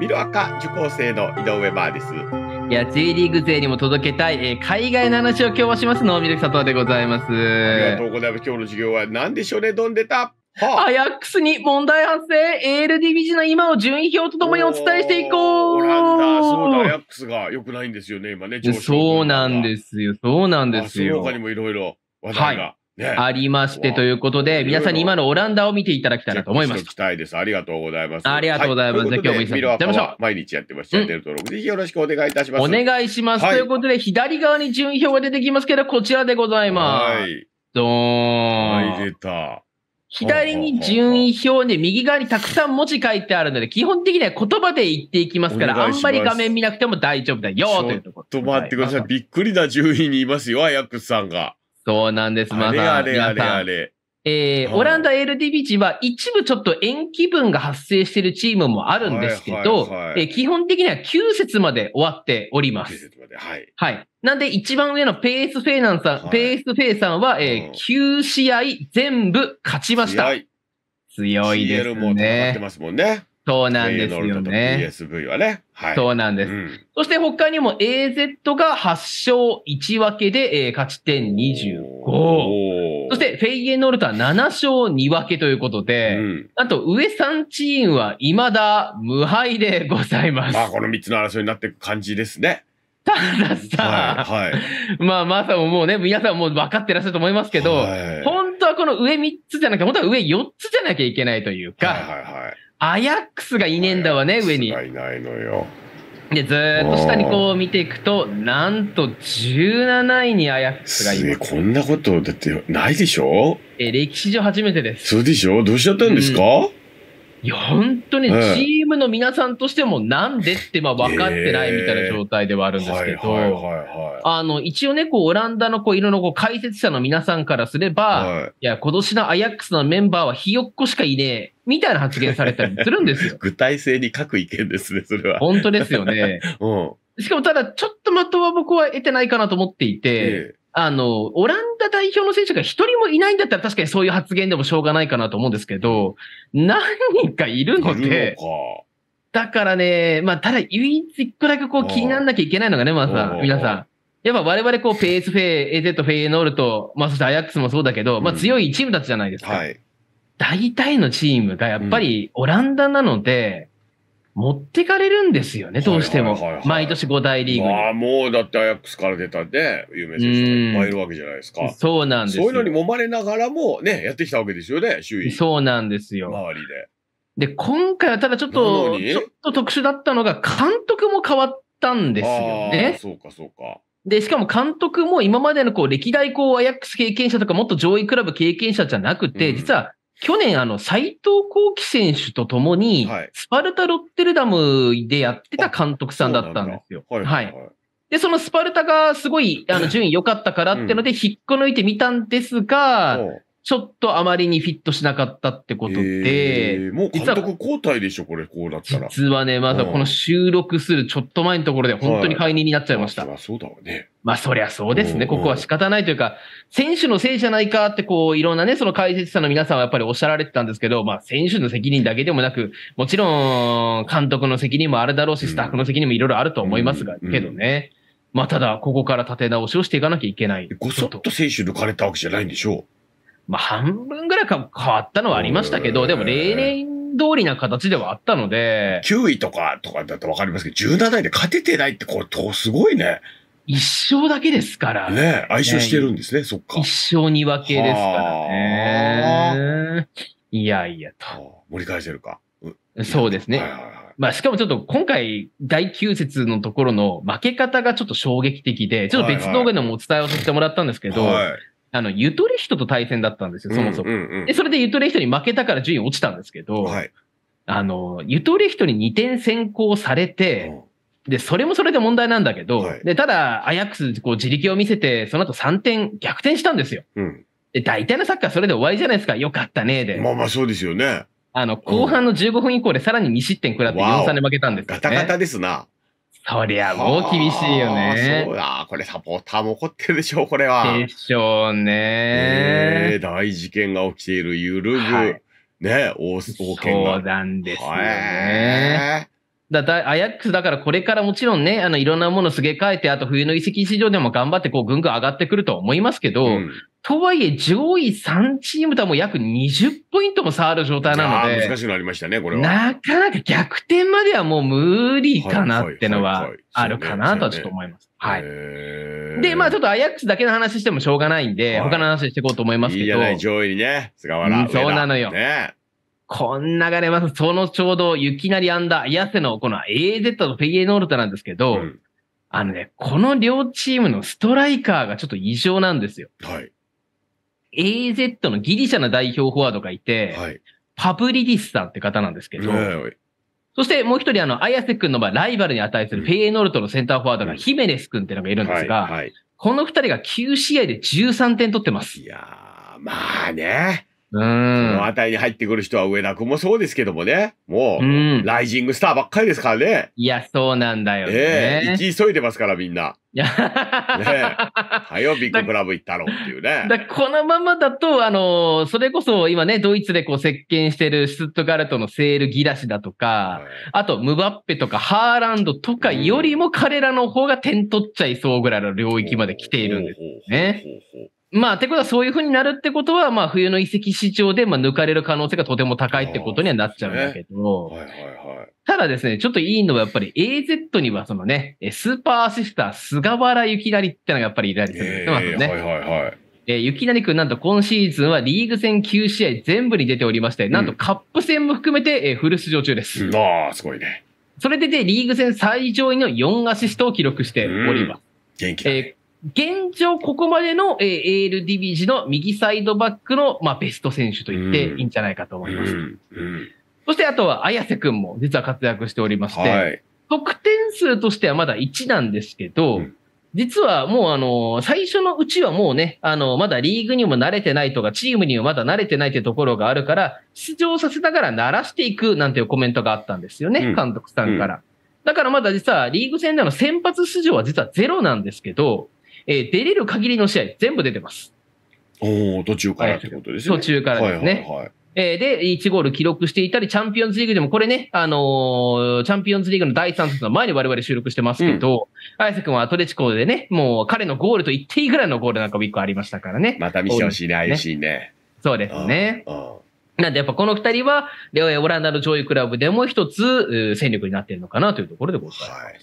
ミルアカ受講生の井上バーです。いや、J リーグ勢にも届けたい、えー、海外の話を今日はしますの、ミルク佐藤でございます。ありがとうございます。今日の授業は何でしょうね、どんでたはあ、アヤックスに問題発生、エールディビジの今を順位表とともにお伝えしていこう。オランダ、そうだ、アヤックスが良くないんですよね、今ね。そうなんですよ、そうなんですよ。その他にもいろいろ話題が。はいありましてということで、皆さんに今のオランダを見ていただきたいなと思います。期待です。ありがとうございます。ありがとうございます。今日も一緒にやっましょう。毎日やってます。チャンネル登録、ぜひよろしくお願いいたします。お願いします。ということで、左側に順位表が出てきますけど、こちらでございます。はい。ドーン。はい、出た。左に順位表で、右側にたくさん文字書いてあるので、基本的には言葉で言っていきますから、あんまり画面見なくても大丈夫だよ、というところ。ちょっと待ってください。びっくりな順位にいますよ、アヤックスさんが。そうなんです、まあ、あれあれあれえー、オランダ L ディビジは一部ちょっと延期分が発生しているチームもあるんですけど、はいはいはい、えー、基本的には9節まで終わっております。はい。はい。なんで一番上のペースフェイナンさん、はい、ペースフェイさんは、えー、9試合全部勝ちました。強いですね。CL も戦ってますもんね。そうなんですよね。PSV はね。はい。そうなんです。うん、そして他にも AZ が8勝1分けで、えー、勝ち点25。そしてフェイエノルトは7勝2分けということで、うん、なんと上3チームは未だ無敗でございます。まあこの3つの争いになっていく感じですね。たださ、はいはい、まあ、まさ、あ、ももうね、皆さんもう分かってらっしゃると思いますけど、はい、本当はこの上3つじゃなくて、本当は上4つじゃなきゃいけないというか、はいはいはい、アヤックスがいねえんだわね、上に。いないのよ。で、ずっと下にこう見ていくと、なんと17位にアヤックスがいる。こんなこと、だってないでしょえ、歴史上初めてです。そうでしょどうしちゃったんですか、うんいや、本当にチームの皆さんとしてもなんでってまあ分かってないみたいな状態ではあるんですけど、あの、一応ね、こう、オランダのこう、いろこう、解説者の皆さんからすれば、はい、いや、今年のアヤックスのメンバーはひよっこしかいねえ、みたいな発言されたりするんですよ。具体性に書く意見ですね、それは。本当ですよね。うん。しかもただ、ちょっと的は僕は得てないかなと思っていて、えーあの、オランダ代表の選手が一人もいないんだったら確かにそういう発言でもしょうがないかなと思うんですけど、何人かいるので、のだからね、まあ、ただ唯一一個だけこう気にならなきゃいけないのがね、まあさ、皆さん。やっぱ我々こう、ペースフェイ、ット、フェイノールと、まあそしてアヤックスもそうだけど、まあ強いチームたちじゃないですか。うんはい、大体のチームがやっぱりオランダなので、持ってかれるんですよね、どうしても。毎年5大リーグに。あ、もうだってアヤックスから出たね、有名選手がいっぱいいるわけじゃないですか。そうなんですそういうのに揉まれながらもね、やってきたわけですよね、周囲、そうなんですよ。周りで。で、今回はただちょっと、ちょっと特殊だったのが、監督も変わったんですよああ、ね。そうか、そうか。で、しかも監督も今までのこう歴代こうアヤックス経験者とかもっと上位クラブ経験者じゃなくて、うん実は去年、あの、斎藤幸樹選手と共に、スパルタ・ロッテルダムでやってた監督さんだったんですよ。はい、はいはいで、そのスパルタがすごいあの 順位良かったからってので、引っこ抜いてみたんですが、ちょっとあまりにフィットしなかったってことで、えー、もう監督交代でしょ、これ、こうなったら。実はね、まずこの収録するちょっと前のところで本当に解任になっちゃいました。はい、そりゃそうだわね。まあそりゃそうですね、ここは仕方ないというか、選手のせいじゃないかって、こう、いろんなね、その解説者の皆さんはやっぱりおっしゃられてたんですけど、まあ選手の責任だけでもなく、もちろん監督の責任もあるだろうし、スタッフの責任もいろいろあると思いますが、うん、けどね。まあただ、ここから立て直しをしていかなきゃいけない。ごそっと選手抜かれたわけじゃないんでしょう。まあ、半分ぐらいか変わったのはありましたけど、でも例年通りな形ではあったので。9位とか、とかだとわかりますけど、17位で勝ててないって、これ、すごいね。一勝だけですから。ね相性してるんですね、そっか。一勝二分けですからね。いやいやと。盛り返せるか。そうですね。まあ、しかもちょっと今回、第9節のところの負け方がちょっと衝撃的で、ちょっと別動画でもお伝えをさせてもらったんですけど、はいはい、あの、ゆとり人と対戦だったんですよ、そもそも。うんうんうん、で、それでゆとり人に負けたから順位落ちたんですけど、はい、あの、ゆとり人に2点先行されて、で、それもそれで問題なんだけど、はい、で、ただ、アヤックス、こう、自力を見せて、その後3点逆転したんですよ。うん、で、大体のサッカーそれで終わりじゃないですか。よかったね、で。まあまあ、そうですよね。あの、後半の15分以降でさらに2失点食らって4、3で負けたんですよ、ね、ガタガタですな。そりゃもう厳しいよね。そうだ、これサポーターも怒ってるでしょう、これは。でしょうね。ね大事件が起きている、揺るぐ、はい、ね、大大件が。そうなんですよね。だだアヤックスだからこれからもちろんね、あのいろんなものすげ替えて、あと冬の移籍市場でも頑張ってこうぐんぐん上がってくると思いますけど、うん、とはいえ上位3チームとはもう約20ポイントも差ある状態なので、難しくなりましたね、これは。なかなか逆転まではもう無理かなってのはあるかなとはちょっと思います。はい。で、まあちょっとアヤックスだけの話してもしょうがないんで、はい、他の話していこうと思いますけど。いいじゃない、上位にね、菅原。そうなのよ。ねこんがれます。そのちょうど、雪なりアンダー、イヤセのこの AZ とフェイエノールタなんですけど、うん、あのね、この両チームのストライカーがちょっと異常なんですよ。はい。AZ のギリシャの代表フォワードがいて、はい、パブリディスさんって方なんですけど、い、そしてもう一人、あの、綾瀬くんの場合、ライバルに値するフェイエノルトのセンターフォワードがヒメネスくんってのがいるんですが、うんはいはい、この二人が9試合で13点取ってます。いやー、まあね。うん。の値に入ってくる人は上田君もそうですけどもね、もう、うん、ライジングスターばっかりですからね。いや、そうなんだよね。ええー、き急いでますからみんな。ねえ。はよ、ビッグクラブ行ったろうっていうね。だこのままだと、あの、それこそ今ね、ドイツでこう席巻してるシュットガルトのセール・ギラシだとか、はい、あとムバッペとかハーランドとかよりも彼らの方が点取っちゃいそうぐらいの領域まで来ているんですね。ほうほうほうほうまあ、てことはそういうふうになるってことは、まあ、冬の移籍市場で、まあ、抜かれる可能性がとても高いってことにはなっちゃうんだけど、はいはいはい、ただですね、ちょっといいのはやっぱり AZ にはそのね、スーパーアシスター、菅原幸成ってのがやっぱりいたりするんですね、まずね。はいはいはい。えー、ゆきなりくん、なんと今シーズンはリーグ戦9試合全部に出ておりまして、なんとカップ戦も含めて、えー、フル出場中です。うわあすごいね。それでで、リーグ戦最上位の4アシストを記録しております。うん元気だ、ね、えー現状、ここまでの、えー、AL ディビジの右サイドバックの、まあ、ベスト選手と言っていいんじゃないかと思います。うんうん、そしてあとは、綾瀬くんも実は活躍しておりまして、はい、得点数としてはまだ1なんですけど、うん、実はもうあの、最初のうちはもうね、あの、まだリーグにも慣れてないとか、チームにもまだ慣れてないってところがあるから、出場させながら慣らしていくなんていうコメントがあったんですよね、監督さんから。だからまだ実はリーグ戦での先発出場は実はゼロなんですけど、えー、出れる限りの試合、全部出てます。おお途中からってことですね。途中からですね。はいはいはいえで、1ゴール記録していたり、チャンピオンズリーグでも、これね、あのー、チャンピオンズリーグの第3節の前に我々収録してますけど、うん、綾瀬くんはアトレチコでね、もう彼のゴールと言っていいぐらいのゴールなんかも1個ありましたからね。また見せてほしいね、ああいシーンね。そうですね。なんでやっぱこの2人は、オランダの上位クラブでも一つ、戦力になってるのかなというところでございます。はい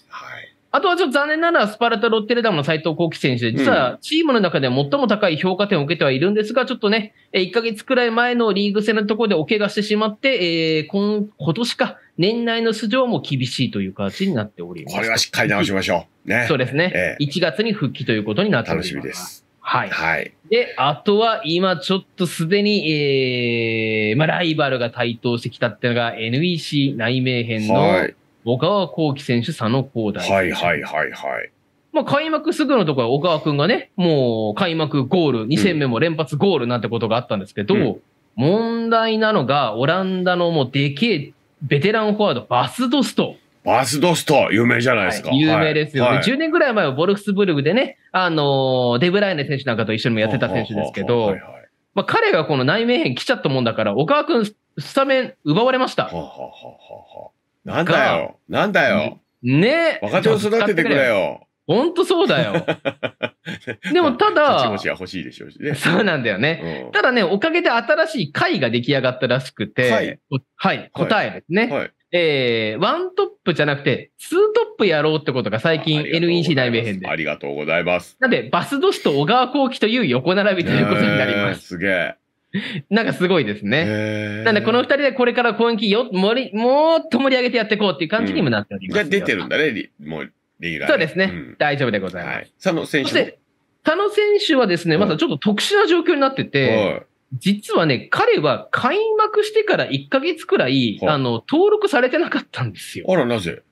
あとはちょっと残念ながら、スパルタ・ロッテルダムの斎藤幸喜選手で、実はチームの中で最も高い評価点を受けてはいるんですが、ちょっとね、1ヶ月くらい前のリーグ戦のところでお怪我してしまって、えー、今今年か、年内の出場も厳しいという形になっております。これはしっかり直しましょう。ね。そうですね。え1月に復帰ということになっております。楽しみです。はい。はい。で、あとは今ちょっとすでに、えー、まあライバルが台頭してきたっていうのが NEC 内名編の、はい小川幸輝選手、佐野光大はいはいはいはい。まあ、開幕すぐのところは小川君がね、もう開幕ゴール、2戦目も連発ゴールなんてことがあったんですけど、うん、問題なのが、オランダのもうでけえベテランフォワード、バスドスト。バスドスト、有名じゃないですか。はい、有名ですよね、はい、10年ぐらい前はボルフスブルグでね、あのー、デブライネ選手なんかと一緒にもやってた選手ですけど、まあ、彼がこの内面編来ちゃったもんだから、小川君、スタメン奪われました。ははははなんだよ。なんだよ。ね若手を育ててくれよ。ほんとそうだよ。でもただ、勝ちは欲しいでしょうしね。そうなんだよね。ただね、おかげで新しい会が出来上がったらしくて、はい、答えですね。はえー、ワントップじゃなくて、ツートップやろうってことが最近 NEC 内米編で。ありがとうございます。なんで、バスドスと小川幸輝という横並びということになります。すげえ。なんかすごいですね。なんで、この二人でこれから攻撃よ、もり、もっと盛り上げてやっていこうっていう感じにもなっております、うん、が出てるんだね、もう、レギュラー。そうですね、うん、大丈夫でございます。はい、佐野選手そして、佐野選手はですね、まだちょっと特殊な状況になってて、実はね、彼は開幕してから1か月くらい、あの、登録されてなかったんですよ。あら、なぜ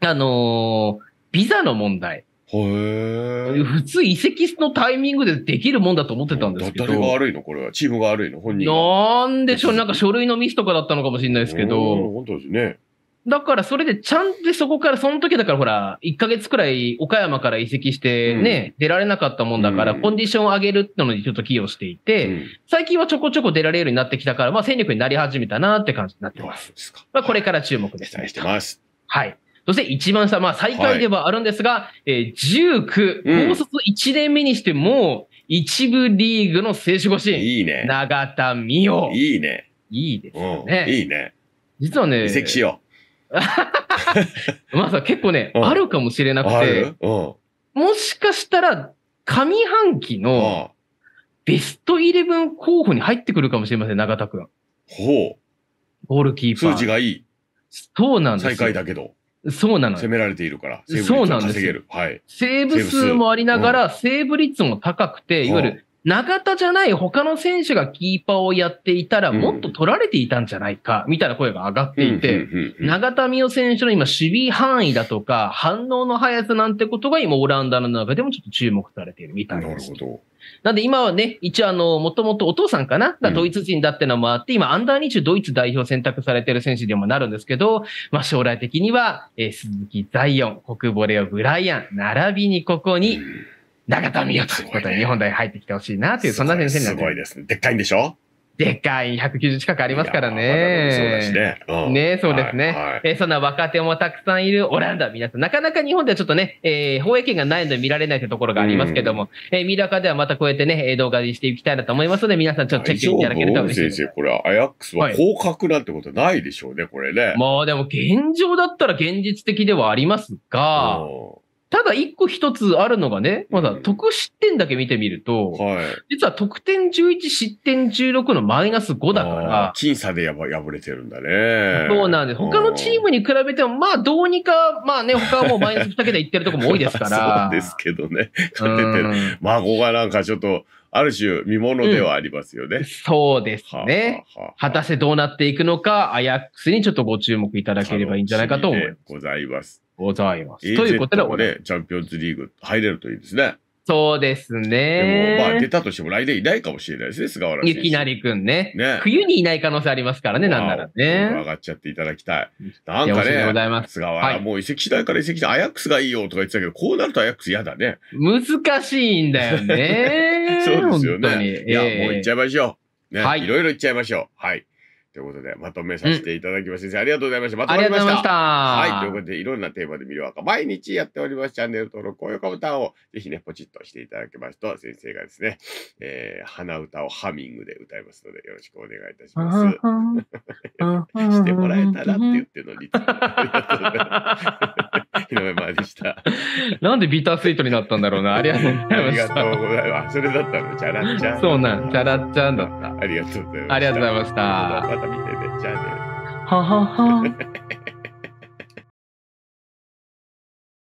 あのー、ビザの問題。へえ。普通移籍のタイミングでできるもんだと思ってたんですけど。誰が悪いのこれは。チームが悪いの本人なんでしょうなんか書類のミスとかだったのかもしれないですけど。本当ですね。だからそれでちゃんとそこから、その時だからほら、1ヶ月くらい岡山から移籍してね、うん、出られなかったもんだから、コンディションを上げるってのにちょっと寄与していて、うん、最近はちょこちょこ出られるようになってきたから、まあ戦力になり始めたなって感じになってます。まあこれから注目です、ね。期待してます。はい。そして一番下、まあ最下位ではあるんですが、はい、えー、19、高卒1年目にしても一部リーグの選手越し。いいね。長田美桜。いいね。いいですよね。うん、いいね。実はね。移籍しよう。まあさ、結構ね、うん、あるかもしれなくて、うん、もしかしたら上半期のベストイレブン候補に入ってくるかもしれません、長田くん。ほう。ゴールキーパー。数字がいい。そうなんです最下位だけど。そうなの攻められているから、セーブ率を稼げる。はい。セーブ数もありながら、セーブ率も高くて、いわゆる長田じゃない他の選手がキーパーをやっていたら、もっと取られていたんじゃないか、みたいな声が上がっていて、長田美代選手の今、守備範囲だとか、反応の速さなんてことが今、オランダの中でもちょっと注目されているみたいです。なるほど。なんで今はね、一応あの、もともとお父さんかながドイツ人だってのもあって、今、アンダー20ドイツ代表選択されてる選手でもなるんですけど、まあ将来的には、鈴木ザイオン、国ボレオ、ブライアン、並びにここに、うん、中田美代ということで日本代入ってきてほしいなという、そんな先生になってすごいですね。でっかいんでしょでっかい190近くありますからね。そうね、うん、ね。そうですね。はいはい、えそんな若手もたくさんいるオランダ、皆さん。なかなか日本ではちょっとね、えー、放映権がないので見られないというところがありますけども、うん、えー、ミラカではまたこうやってね、動画にしていきたいなと思いますので、皆さんちょっとチェックいただけると嬉しいです。先生、これアヤックスは降格なんてことないでしょうね、はい、これね。まあでも現状だったら現実的ではありますが、うんただ一個一つあるのがね、まだ得失点だけ見てみると、うんはい、実は得点11、失点16のマイナス5だから。僅差でやば破れてるんだね。そうなんです。他のチームに比べても、まあどうにか、まあね、他はもうマイナス2桁いってるとこも多いですから。そうですけどね。勝てて、うん、まあこがなんかちょっと、ある種見物ではありますよね。うん、そうですね。はあはあ、果たしてどうなっていくのか、アヤックスにちょっとご注目いただければいいんじゃないかと思います。ございます。ございます。ということで、ね、チャンピオンズリーグ入れるといいですね。そうですね。でも、まあ、出たとしても来年いないかもしれないですね、菅原選手。きなりくんね。ね冬にいない可能性ありますからね、なんならね。上がっちゃっていただきたい。なんかね、菅原、はい、もう移籍しないから移籍しない。アヤックスがいいよとか言ってたけど、こうなるとアヤックス嫌だね。難しいんだよね。そうですよね。いや、もう行っちゃいましょう。ね、はい。いろいろ行っちゃいましょう。はい。ということで、まとめさせていただきました。先生、ありがとうございました。まとめました。したはい。ということで、いろんなテーマで見る赤、毎日やっております。チャンネル登録、高評価ボタンをぜひね、ポチッとしていただけますと、先生がですね、えー、鼻歌をハミングで歌いますので、よろしくお願いいたします。してもらえたらって言ってるのに。ありがとうございます。日の目でした。なんでビタースイートになったんだろうな。ありがとうございました。ありがとうございます。それだったの、チャラそうなん、チャラちゃんだった。ありがとうございました。ありがとうございました。また見てね、じゃあね。ははは。